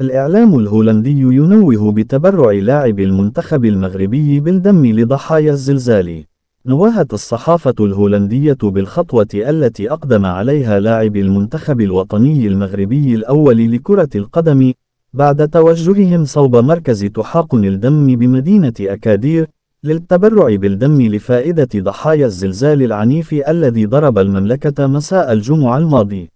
الإعلام الهولندي ينوه بتبرع لاعب المنتخب المغربي بالدم لضحايا الزلزال. نوهت الصحافة الهولندية بالخطوة التي أقدم عليها لاعب المنتخب الوطني المغربي الأول لكرة القدم بعد توجههم صوب مركز تحاقن الدم بمدينة أكادير للتبرع بالدم لفائدة ضحايا الزلزال العنيف الذي ضرب المملكة مساء الجمعة الماضي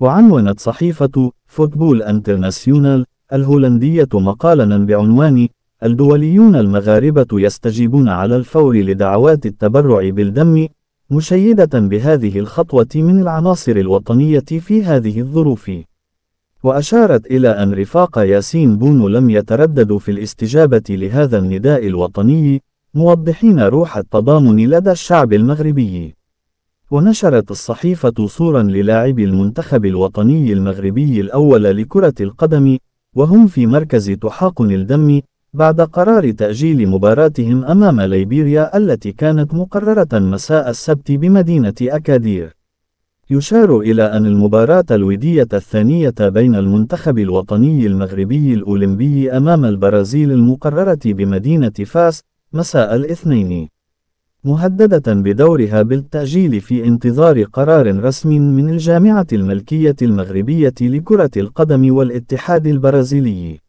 وعنونت صحيفة فوتبول انترناسيونال الهولندية مقالا بعنوان الدوليون المغاربة يستجيبون على الفور لدعوات التبرع بالدم مشيدة بهذه الخطوة من العناصر الوطنية في هذه الظروف وأشارت إلى أن رفاق ياسين بونو لم يتردد في الاستجابة لهذا النداء الوطني موضحين روح التضامن لدى الشعب المغربي ونشرت الصحيفة صورا للاعبي المنتخب الوطني المغربي الأول لكرة القدم وهم في مركز تحاقن الدم بعد قرار تأجيل مباراتهم أمام ليبيريا التي كانت مقررة مساء السبت بمدينة أكادير يشار إلى أن المباراة الودية الثانية بين المنتخب الوطني المغربي الأولمبي أمام البرازيل المقررة بمدينة فاس مساء الاثنين مهددة بدورها بالتأجيل في انتظار قرار رسمي من الجامعة الملكية المغربية لكرة القدم والاتحاد البرازيلي